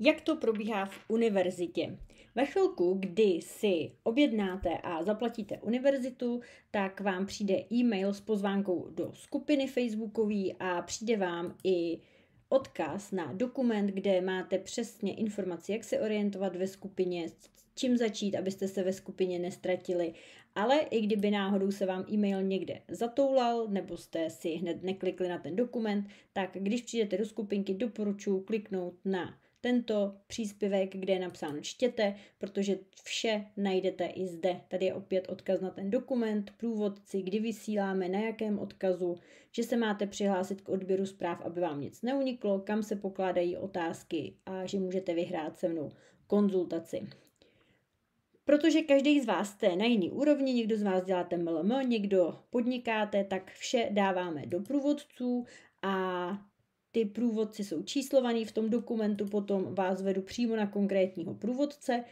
jak to probíhá v univerzitě. Ve chvilku, kdy si objednáte a zaplatíte univerzitu, tak vám přijde e-mail s pozvánkou do skupiny facebookové a přijde vám i odkaz na dokument, kde máte přesně informaci, jak se orientovat ve skupině, čím začít, abyste se ve skupině nestratili. Ale i kdyby náhodou se vám e-mail někde zatoulal, nebo jste si hned neklikli na ten dokument, tak když přijdete do skupinky, doporučuji kliknout na tento příspěvek, kde je napsán čtěte, protože vše najdete i zde. Tady je opět odkaz na ten dokument, průvodci, kdy vysíláme, na jakém odkazu, že se máte přihlásit k odběru zpráv, aby vám nic neuniklo, kam se pokládají otázky a že můžete vyhrát se mnou konzultaci. Protože každý z vás jste na jiný úrovni, někdo z vás děláte MLM, někdo podnikáte, tak vše dáváme do průvodců a ty průvodci jsou číslovaný v tom dokumentu, potom vás vedu přímo na konkrétního průvodce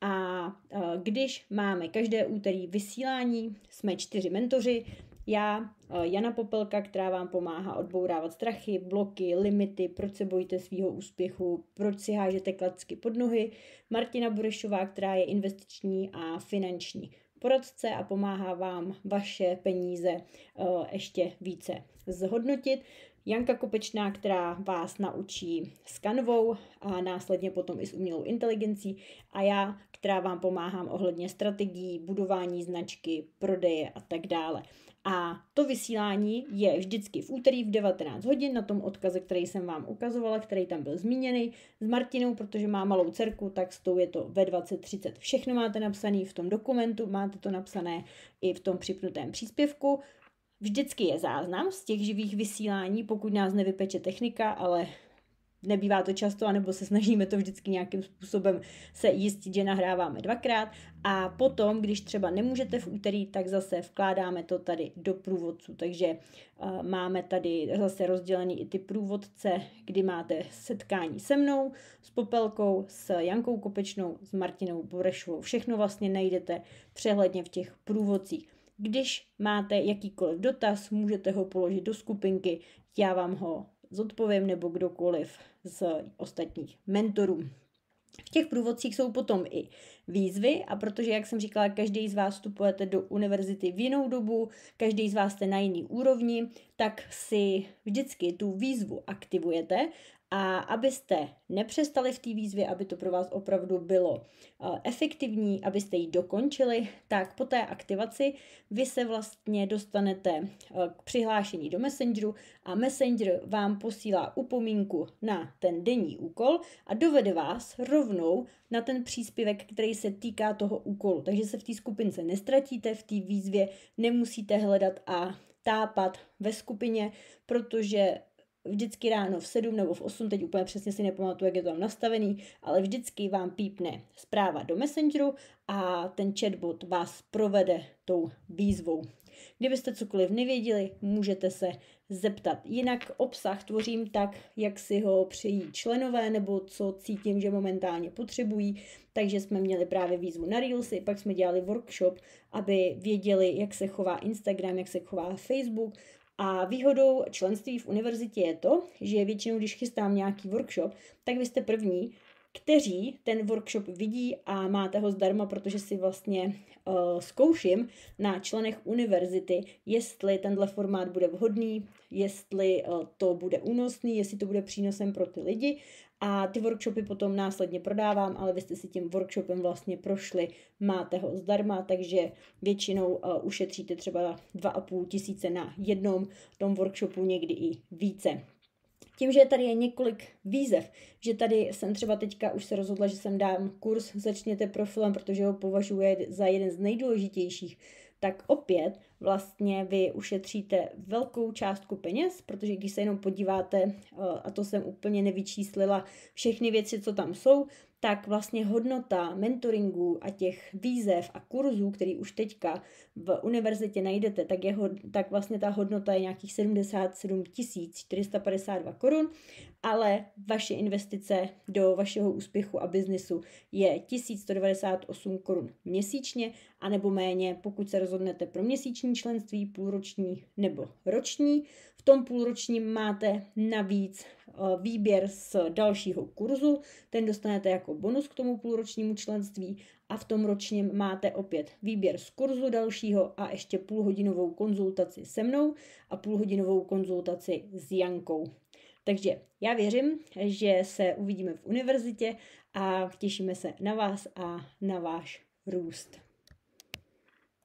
a e, když máme každé úterý vysílání, jsme čtyři mentoři, já, e, Jana Popelka, která vám pomáhá odbourávat strachy, bloky, limity, proč se bojíte svého úspěchu, proč si hážete klacky pod nohy, Martina Burešová, která je investiční a finanční poradce a pomáhá vám vaše peníze e, ještě více zhodnotit. Janka Kopečná, která vás naučí s kanvou a následně potom i s umělou inteligencí a já, která vám pomáhám ohledně strategií, budování značky, prodeje a tak dále. A to vysílání je vždycky v úterý v 19 hodin na tom odkaze, který jsem vám ukazovala, který tam byl zmíněný s Martinou, protože má malou dcerku, tak s tou je to ve 20.30. Všechno máte napsané v tom dokumentu, máte to napsané i v tom připnutém příspěvku Vždycky je záznam z těch živých vysílání, pokud nás nevypeče technika, ale nebývá to často, anebo se snažíme to vždycky nějakým způsobem se jistit, že nahráváme dvakrát a potom, když třeba nemůžete v úterý, tak zase vkládáme to tady do průvodců, takže uh, máme tady zase rozdělený i ty průvodce, kdy máte setkání se mnou, s Popelkou, s Jankou Kopečnou, s Martinou Borešovou, všechno vlastně najdete přehledně v těch průvodcích. Když máte jakýkoliv dotaz, můžete ho položit do skupinky, já vám ho zodpovím nebo kdokoliv z ostatních mentorů. V těch průvodcích jsou potom i výzvy a protože, jak jsem říkala, každý z vás vstupujete do univerzity v jinou dobu, každý z vás jste na jiný úrovni, tak si vždycky tu výzvu aktivujete a abyste nepřestali v té výzvě, aby to pro vás opravdu bylo eh, efektivní, abyste ji dokončili, tak po té aktivaci vy se vlastně dostanete eh, k přihlášení do Messengeru a Messenger vám posílá upomínku na ten denní úkol a dovede vás rovnou na ten příspěvek, který se týká toho úkolu. Takže se v té skupince nestratíte, v té výzvě nemusíte hledat a tápat ve skupině, protože vždycky ráno v 7 nebo v 8, teď úplně přesně si nepamatuju, jak je to tam nastavený, ale vždycky vám pípne zpráva do Messengeru a ten chatbot vás provede tou výzvou. Kdybyste cokoliv nevěděli, můžete se zeptat. Jinak obsah tvořím tak, jak si ho přejí členové nebo co cítím, že momentálně potřebují. Takže jsme měli právě výzvu na Reelsy, pak jsme dělali workshop, aby věděli, jak se chová Instagram, jak se chová Facebook, a výhodou členství v univerzitě je to, že většinou, když chystám nějaký workshop, tak vy jste první, kteří ten workshop vidí a máte ho zdarma, protože si vlastně uh, zkouším na členech univerzity, jestli tenhle formát bude vhodný, jestli uh, to bude únosný, jestli to bude přínosem pro ty lidi a ty workshopy potom následně prodávám, ale vy jste si tím workshopem vlastně prošli, máte ho zdarma, takže většinou uh, ušetříte třeba 2,5 tisíce na jednom tom workshopu, někdy i více. Tím, že tady je několik výzev, že tady jsem třeba teďka už se rozhodla, že jsem dám kurz Začněte profilem, protože ho považuje za jeden z nejdůležitějších tak opět vlastně vy ušetříte velkou částku peněz, protože když se jenom podíváte, eh, a to jsem úplně nevyčíslila, všechny věci, co tam jsou, tak vlastně hodnota mentoringu a těch výzev a kurzů, který už teďka v univerzitě najdete, tak, je, tak vlastně ta hodnota je nějakých 77 452 korun, ale vaše investice do vašeho úspěchu a biznisu je 1198 korun měsíčně anebo méně, pokud se rozhodnete pro měsíční členství, půlroční nebo roční. V tom půlročním máte navíc eh, výběr z dalšího kurzu, ten dostanete jako bonus k tomu půlročnímu členství a v tom ročním máte opět výběr z kurzu dalšího a ještě půlhodinovou konzultaci se mnou a půlhodinovou konzultaci s Jankou. Takže já věřím, že se uvidíme v univerzitě a těšíme se na vás a na váš růst.